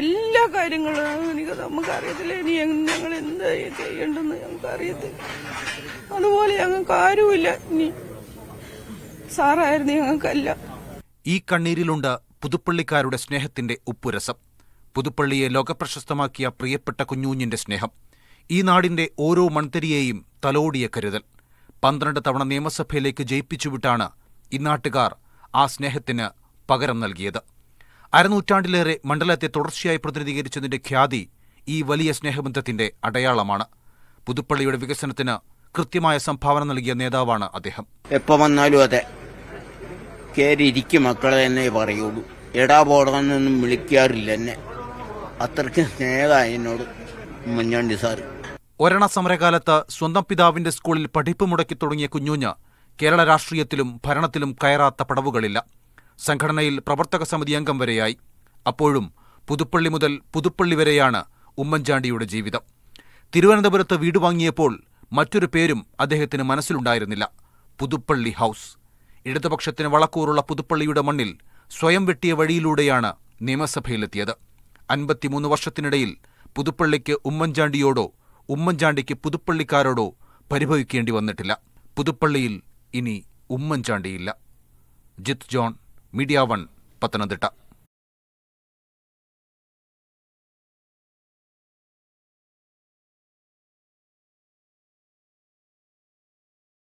എല്ലാ കാര്യങ്ങളും എനിക്ക് നമുക്ക് അറിയത്തില്ല ഇനി ഞങ്ങൾ എന്താ ചെയ്യണ്ടെന്ന് ഞങ്ങൾക്ക് അറിയത്തില്ല അതുപോലെ ഞങ്ങൾക്ക് ആരുമില്ല ഇനി സാറായിരുന്നു ഞങ്ങൾക്കല്ല ഈ കണ്ണീരിലുണ്ട് പുതുപ്പള്ളിക്കാരുടെ സ്നേഹത്തിന്റെ ഉപ്പുരസം പുതുപ്പള്ളിയെ ലോകപ്രശസ്തമാക്കിയ പ്രിയപ്പെട്ട കുഞ്ഞൂഞ്ഞിന്റെ സ്നേഹം ഈ നാടിന്റെ ഓരോ മൺതരിയെയും തലോടിയ കരുതൽ പന്ത്രണ്ട് തവണ നിയമസഭയിലേക്ക് ജയിപ്പിച്ചുവിട്ടാണ് ഇന്നാട്ടുകാർ ആ സ്നേഹത്തിന് പകരം നൽകിയത് അരനൂറ്റാണ്ടിലേറെ മണ്ഡലത്തെ തുടർച്ചയായി പ്രതിനിധീകരിച്ചതിന്റെ ഖ്യാതി ഈ വലിയ സ്നേഹബന്ധത്തിന്റെ അടയാളമാണ് പുതുപ്പള്ളിയുടെ വികസനത്തിന് കൃത്യമായ സംഭാവന നൽകിയ നേതാവാണ് അദ്ദേഹം എപ്പോൾ വന്നാലും അതെ കയറിയിരിക്കും മക്കളെ എന്നേ പറയുള്ളൂ എടാ പോടാന്നൊന്നും വിളിക്കാറില്ല എന്നെ അത്രയ്ക്ക് സ്നേഹമായി എന്നോട് ഉമ്മൻചാണ്ടി സാർ ഒരണ സമരകാലത്ത് സ്വന്തം പിതാവിന്റെ സ്കൂളിൽ പഠിപ്പ് മുടക്കി തുടങ്ങിയ കുഞ്ഞുഞ്ഞ് കേരള രാഷ്ട്രീയത്തിലും ഭരണത്തിലും കയറാത്ത പടവുകളില്ല സംഘടനയിൽ പ്രവർത്തക സമിതി അംഗം വരെയായി അപ്പോഴും പുതുപ്പള്ളി മുതൽ പുതുപ്പള്ളി വരെയാണ് ഉമ്മൻചാണ്ടിയുടെ ജീവിതം തിരുവനന്തപുരത്ത് വീട് വാങ്ങിയപ്പോൾ മറ്റൊരു പേരും അദ്ദേഹത്തിന് മനസ്സിലുണ്ടായിരുന്നില്ല പുതുപ്പള്ളി ഹൗസ് ഇടതുപക്ഷത്തിന് വളക്കൂറുള്ള പുതുപ്പള്ളിയുടെ മണ്ണിൽ സ്വയം വെട്ടിയ വഴിയിലൂടെയാണ് നിയമസഭയിലെത്തിയത് അൻപത്തിമൂന്ന് വർഷത്തിനിടയിൽ പുതുപ്പള്ളിക്ക് ഉമ്മൻചാണ്ടിയോടോ ഉമ്മൻചാണ്ടിക്ക് പുതുപ്പള്ളിക്കാരോടോ പരിഭവിക്കേണ്ടി വന്നിട്ടില്ല പുതുപ്പള്ളിയിൽ ഇനി ഉമ്മൻചാണ്ടിയില്ല Jith John Media One Pathanamthitta